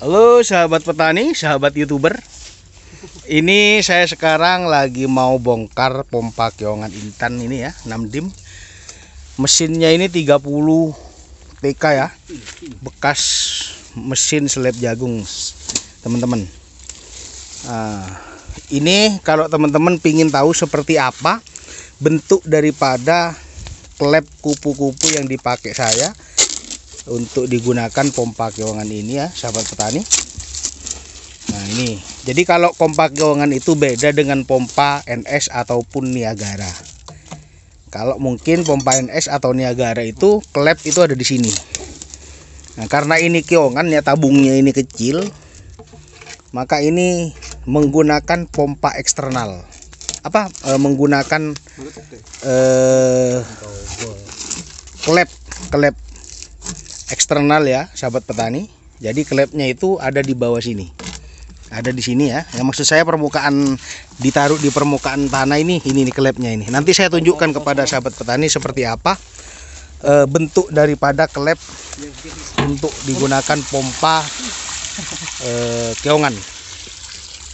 Halo sahabat petani, sahabat youtuber Ini saya sekarang lagi mau bongkar pompa keongan intan ini ya 6 dim Mesinnya ini 30 TK ya Bekas mesin seleb jagung Teman-teman nah, Ini kalau teman-teman pingin tahu seperti apa Bentuk daripada klep kupu-kupu yang dipakai saya untuk digunakan pompa keuangan ini ya sahabat petani nah ini jadi kalau pompa keuangan itu beda dengan pompa NS ataupun Niagara kalau mungkin pompa NS atau Niagara itu klep itu ada di sini nah karena ini keongan ya tabungnya ini kecil maka ini menggunakan pompa eksternal apa e, menggunakan e, klep klep eksternal ya sahabat petani jadi klepnya itu ada di bawah sini ada di sini ya yang maksud saya permukaan ditaruh di permukaan tanah ini ini nih klepnya ini nanti saya tunjukkan kepada sahabat petani seperti apa e, bentuk daripada klep untuk digunakan pompa e, keongan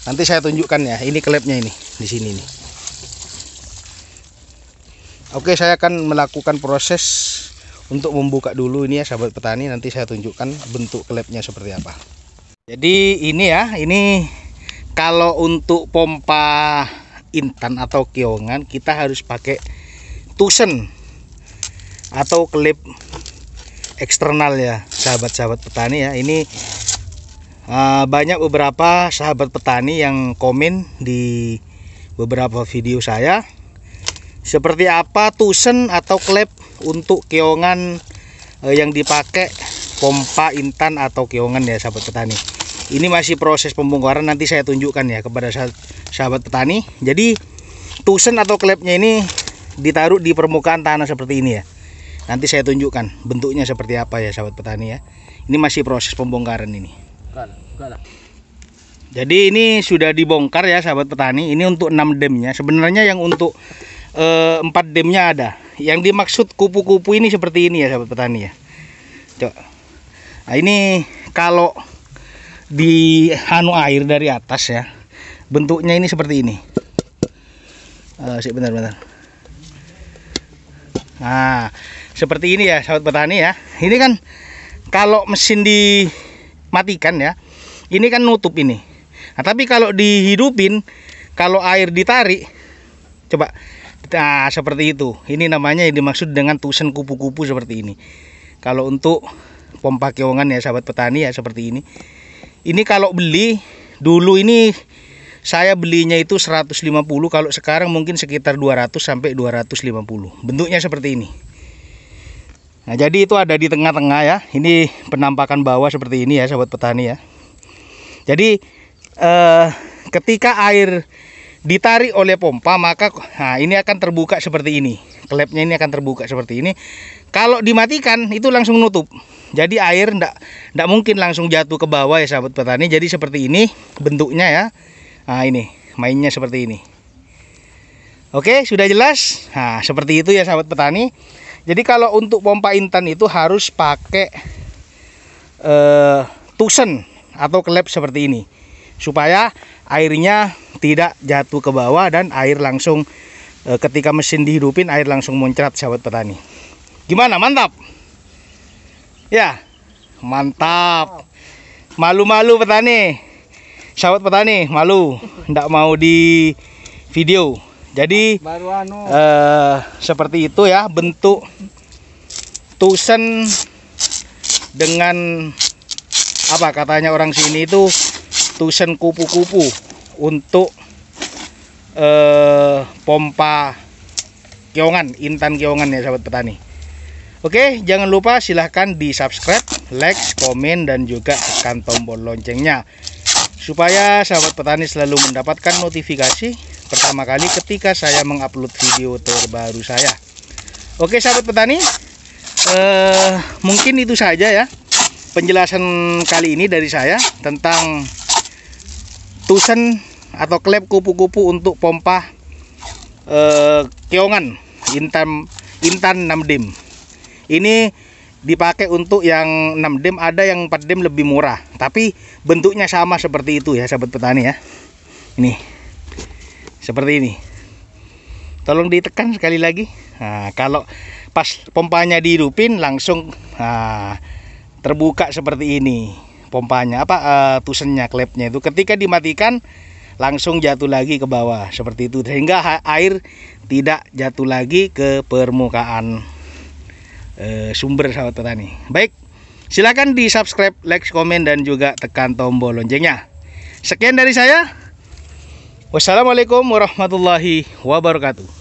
nanti saya tunjukkan ya ini klepnya ini di sini nih Oke saya akan melakukan proses untuk membuka dulu ini ya sahabat petani nanti saya tunjukkan bentuk klepnya seperti apa jadi ini ya ini kalau untuk pompa intan atau keongan kita harus pakai tusen atau klep eksternal ya sahabat-sahabat petani ya ini uh, banyak beberapa sahabat petani yang komen di beberapa video saya seperti apa tusen atau klep untuk keongan eh, yang dipakai pompa intan atau keongan ya sahabat petani ini masih proses pembongkaran nanti saya tunjukkan ya kepada sahabat petani jadi tusen atau klepnya ini ditaruh di permukaan tanah seperti ini ya nanti saya tunjukkan bentuknya seperti apa ya sahabat petani ya ini masih proses pembongkaran ini jadi ini sudah dibongkar ya sahabat petani ini untuk 6 demnya sebenarnya yang untuk eh, 4 demnya ada yang dimaksud kupu-kupu ini seperti ini ya sahabat petani ya Cok. nah ini kalau di hanu air dari atas ya bentuknya ini seperti ini eh, sih benar-benar nah seperti ini ya sahabat petani ya ini kan kalau mesin dimatikan ya ini kan nutup ini nah, tapi kalau dihidupin kalau air ditarik coba nah seperti itu ini namanya yang dimaksud dengan tusen kupu-kupu seperti ini kalau untuk pompa keongan ya sahabat petani ya seperti ini ini kalau beli dulu ini saya belinya itu 150 kalau sekarang mungkin sekitar 200 sampai 250 bentuknya seperti ini nah jadi itu ada di tengah-tengah ya ini penampakan bawah seperti ini ya sahabat petani ya jadi eh, ketika air ditarik oleh pompa maka nah, ini akan terbuka seperti ini klepnya ini akan terbuka seperti ini kalau dimatikan itu langsung nutup jadi air ndak ndak mungkin langsung jatuh ke bawah ya sahabat petani jadi seperti ini bentuknya ya nah ini mainnya seperti ini Oke, sudah jelas? Nah, seperti itu ya sahabat petani. Jadi kalau untuk pompa intan itu harus pakai eh, tusen atau klep seperti ini supaya airnya tidak jatuh ke bawah dan air langsung e, ketika mesin dihidupin air langsung muncrat sahabat petani gimana mantap ya mantap malu-malu petani sahabat petani malu tidak mau di video jadi Baru anu. e, seperti itu ya bentuk tusen dengan apa katanya orang sini itu tusen kupu-kupu untuk eh, pompa keongan intan keongan ya sahabat petani Oke, jangan lupa silahkan di subscribe, like, komen, dan juga tekan tombol loncengnya. Supaya sahabat petani selalu mendapatkan notifikasi pertama kali ketika saya mengupload video terbaru saya. Oke sahabat petani, eh, mungkin itu saja ya penjelasan kali ini dari saya tentang tusen atau klep kupu-kupu untuk pompa uh, keongan intan intan 6 dim ini dipakai untuk yang 6 dim ada yang 4 dim lebih murah tapi bentuknya sama seperti itu ya sahabat petani ya ini seperti ini tolong ditekan sekali lagi nah, kalau pas pompanya dihidupin langsung nah, terbuka seperti ini pompanya apa uh, eh, tusennya klepnya itu ketika dimatikan langsung jatuh lagi ke bawah seperti itu sehingga air tidak jatuh lagi ke permukaan e, sumber sahabat petani baik silahkan di subscribe like komen dan juga tekan tombol loncengnya sekian dari saya wassalamualaikum warahmatullahi wabarakatuh